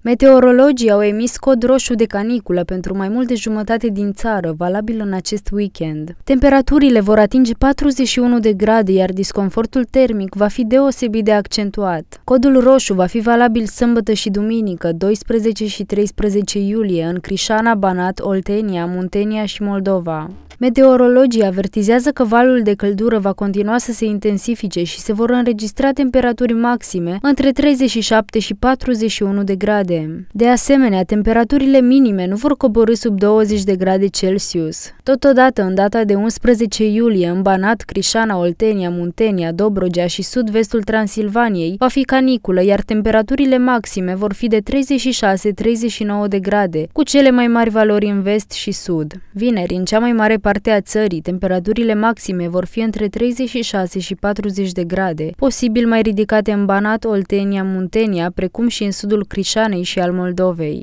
Meteorologii au emis cod roșu de caniculă pentru mai mult de jumătate din țară, valabil în acest weekend. Temperaturile vor atinge 41 de grade, iar disconfortul termic va fi deosebit de accentuat. Codul roșu va fi valabil sâmbătă și duminică, 12 și 13 iulie, în Crișana, Banat, Oltenia, Muntenia și Moldova. Meteorologii avertizează că valul de căldură va continua să se intensifice și se vor înregistra temperaturi maxime între 37 și 41 de grade. De asemenea, temperaturile minime nu vor coborâ sub 20 de grade Celsius. Totodată, în data de 11 iulie, în Banat, Crișana, Oltenia, Muntenia, Dobrogea și sud-vestul Transilvaniei va fi caniculă, iar temperaturile maxime vor fi de 36-39 de grade, cu cele mai mari valori în vest și sud. Vineri, în cea mai mare parte parte a țării, temperaturile maxime vor fi între 36 și 40 de grade, posibil mai ridicate în Banat, Oltenia, Muntenia, precum și în sudul Crișanei și al Moldovei.